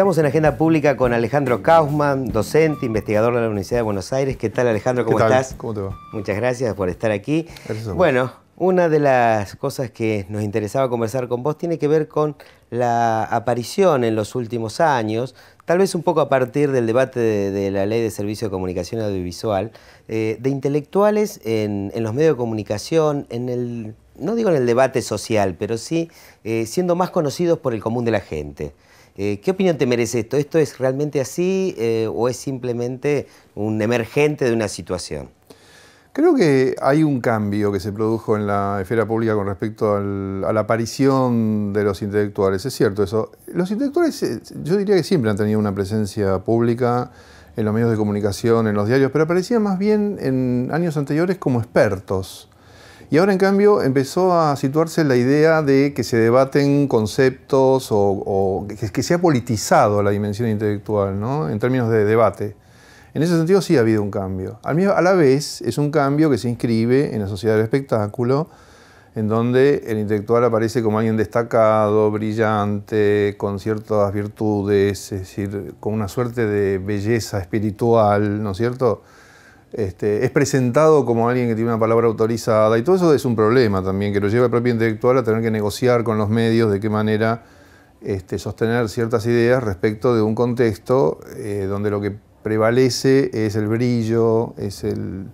Estamos en Agenda Pública con Alejandro Kaufman, docente, investigador de la Universidad de Buenos Aires. ¿Qué tal, Alejandro? ¿Cómo estás? ¿Cómo te va? Muchas gracias por estar aquí. bueno, una de las cosas que nos interesaba conversar con vos tiene que ver con la aparición en los últimos años, tal vez un poco a partir del debate de, la ley de servicio de comunicación audiovisual, eh, de intelectuales en, los medios de comunicación, en el, no digo en el debate social, pero sí eh, siendo más conocidos por el común de la gente. Eh, ¿Qué opinión te merece esto? ¿Esto es realmente así eh, o es simplemente un emergente de una situación? Creo que hay un cambio que se produjo en la esfera pública con respecto a la aparición de los intelectuales. Es cierto eso. Los intelectuales, eh, yo diría que siempre han tenido una presencia pública en los medios de comunicación, en los diarios, pero aparecían más bien en años anteriores como expertos. Y ahora, en cambio, empezó a situarse la idea de que se debaten conceptos o, que, se ha politizado la dimensión intelectual, ¿no? En términos de debate. En ese sentido sí ha habido un cambio. A la vez es un cambio que se inscribe en la sociedad del espectáculo, en donde el intelectual aparece como alguien destacado, brillante, con ciertas virtudes, es decir, con una suerte de belleza espiritual, ¿no es cierto? Este, es presentado como alguien que tiene una palabra autorizada y todo eso es un problema también, que lo lleva el propio intelectual a tener que negociar con los medios de qué manera este, sostener ciertas ideas respecto de un contexto eh, donde lo que prevalece es el brillo, es el,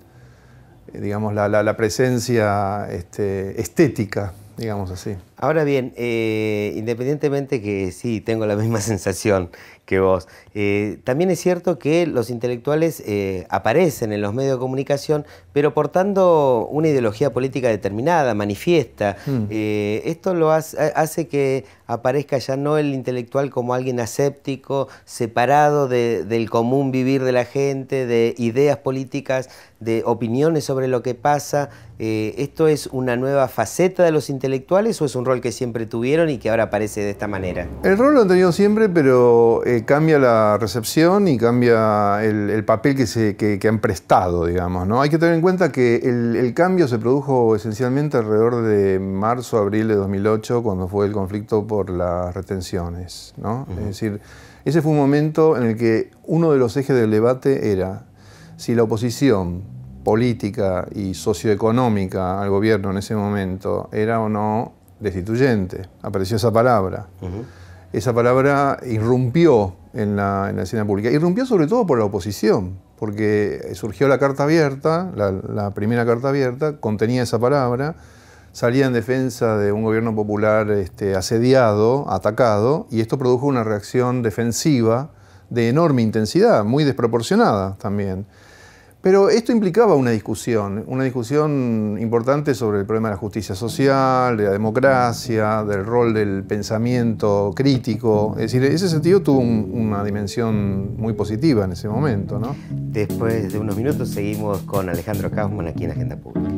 eh, la, presencia este, estética, digamos así. Ahora bien, eh, independientemente que sí, tengo la misma sensación que vos, eh, también es cierto que los intelectuales eh, aparecen en los medios de comunicación, pero portando una ideología política determinada, manifiesta. Hmm. esto lo hace, que aparezca ya no el intelectual como alguien aséptico, separado del común vivir de la gente, de ideas políticas, de opiniones sobre lo que pasa. ¿Esto es una nueva faceta de los intelectuales o es un rol que siempre tuvieron y que ahora aparece de esta manera? El rol lo han tenido siempre, pero eh, cambia la recepción y cambia el, papel que, se, han prestado, digamos. ¿no? Hay que tener en cuenta que el, cambio se produjo esencialmente alrededor de marzo, abril de 2008, cuando fue el conflicto por las retenciones. Es decir, ese fue un momento en el que uno de los ejes del debate era si la oposición política y socioeconómica al gobierno en ese momento era o no destituyente, apareció esa palabra. Esa palabra irrumpió en la, escena pública, irrumpió sobre todo por la oposición, porque surgió la carta abierta, la, la primera carta abierta, contenía esa palabra, salía en defensa de un gobierno popular este, asediado, atacado, y esto produjo una reacción defensiva de enorme intensidad, muy desproporcionada también. Pero esto implicaba una discusión, una discusión importante sobre el problema de la justicia social, de la democracia, del rol del pensamiento crítico. Es decir, en ese sentido tuvo una dimensión muy positiva en ese momento. ¿no? Después de unos minutos seguimos con Alejandro Kaufman aquí en Agenda Pública.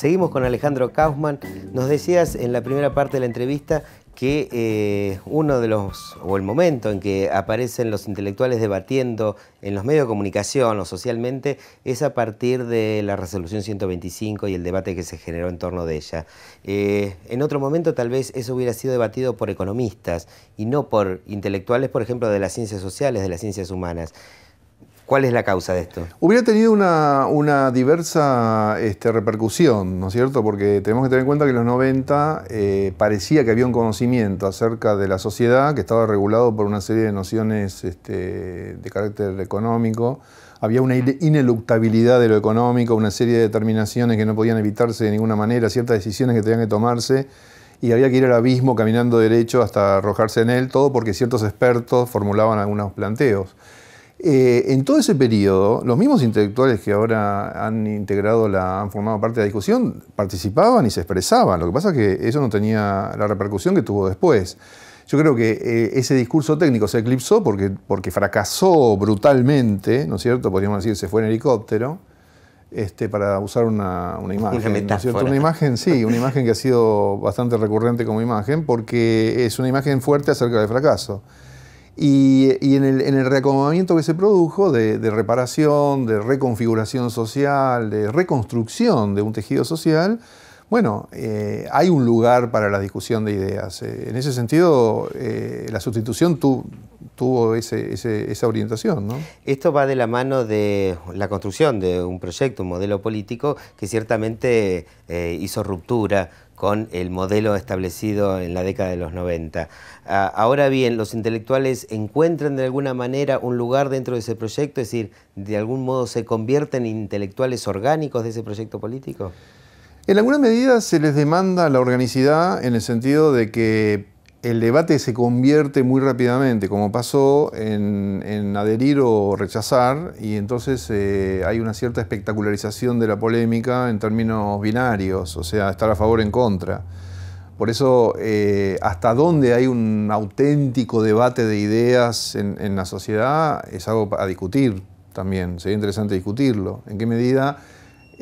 Seguimos con Alejandro Kaufman. Nos decías en la primera parte de la entrevista que eh, uno de los, o el momento en que aparecen los intelectuales debatiendo en los medios de comunicación o socialmente, es a partir de la resolución 125 y el debate que se generó en torno de ella. Eh, en otro momento tal vez eso hubiera sido debatido por economistas y no por intelectuales, por ejemplo, de las ciencias sociales, de las ciencias humanas. ¿Cuál es la causa de esto? Hubiera tenido una, diversa este, repercusión, ¿no es cierto? Porque tenemos que tener en cuenta que en los 90 eh, parecía que había un conocimiento acerca de la sociedad que estaba regulado por una serie de nociones este, de carácter económico. Había una ineluctabilidad de lo económico, una serie de determinaciones que no podían evitarse de ninguna manera, ciertas decisiones que tenían que tomarse y había que ir al abismo caminando derecho hasta arrojarse en él, todo porque ciertos expertos formulaban algunos planteos. Eh, en todo ese periodo, los mismos intelectuales que ahora han integrado la, han formado parte de la discusión, participaban y se expresaban. Lo que pasa es que eso no tenía la repercusión que tuvo después. Yo creo que eh, ese discurso técnico se eclipsó porque, porque fracasó brutalmente, ¿no es cierto? Podríamos decir, se fue en helicóptero, este, para usar una, imagen. Una una imagen, sí, una imagen que ha sido bastante recurrente como imagen, porque es una imagen fuerte acerca del fracaso. Y, en, el, en, reacomodamiento que se produjo de, reparación, de reconfiguración social, de reconstrucción de un tejido social, bueno, eh, hay un lugar para la discusión de ideas. Eh, en ese sentido, eh, la sustitución tuvo esa orientación. Esto va de la mano de la construcción de un proyecto, un modelo político que ciertamente hizo ruptura con el modelo establecido en la década de los 90. Ah, ahora bien, los intelectuales encuentran de alguna manera un lugar dentro de ese proyecto, es decir, de algún modo se convierten en intelectuales orgánicos de ese proyecto político. En alguna medida se les demanda la organicidad en el sentido de que el debate se convierte muy rápidamente, como pasó, en, adherir o rechazar, y entonces eh, hay una cierta espectacularización de la polémica en términos binarios, o sea, estar a favor o en contra. Por eso, eh, hasta dónde hay un auténtico debate de ideas en, en la sociedad es algo a discutir también, sería interesante discutirlo. ¿En qué medida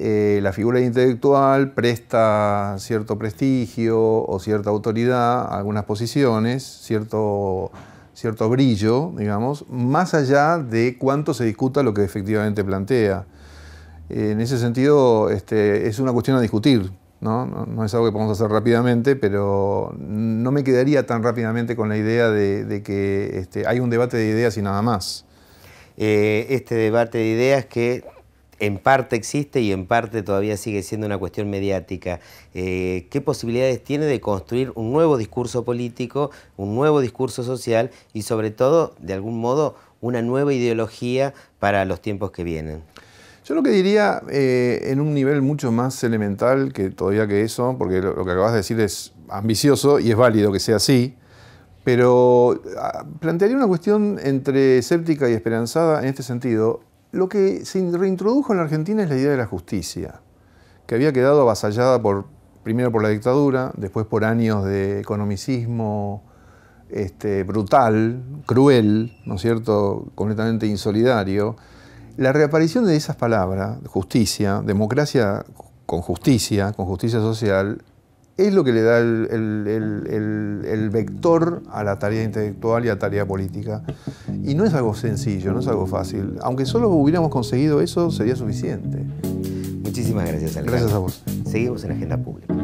eh, la figura intelectual presta cierto prestigio o cierta autoridad a algunas posiciones, cierto, cierto brillo, digamos, más allá de cuánto se discuta lo que efectivamente plantea. Eh, en ese sentido, este, es una cuestión a discutir. ¿no? No, no es algo que podemos hacer rápidamente, pero no me quedaría tan rápidamente con la idea de, que este, hay un debate de ideas y nada más. Eh, este debate de ideas que en parte existe y en parte todavía sigue siendo una cuestión mediática. Eh, ¿Qué posibilidades tiene de construir un nuevo discurso político, un nuevo discurso social y sobre todo, de algún modo, una nueva ideología para los tiempos que vienen? Yo lo que diría eh, en un nivel mucho más elemental que todavía que eso, porque lo, lo que acabas de decir es ambicioso y es válido que sea así, pero ah, plantearía una cuestión entre escéptica y esperanzada en este sentido. Lo que se reintrodujo en la Argentina es la idea de la justicia, que había quedado avasallada por, primero por la dictadura, después por años de economicismo este, brutal, cruel, ¿no es cierto?, completamente insolidario. La reaparición de esas palabras, justicia, democracia con justicia, con justicia social, es lo que le da el, vector a la tarea intelectual y a la tarea política. Y no es algo sencillo, no es algo fácil. Aunque solo hubiéramos conseguido eso, sería suficiente. Muchísimas gracias, Alejandro. Gracias a vos. Seguimos en Agenda Pública.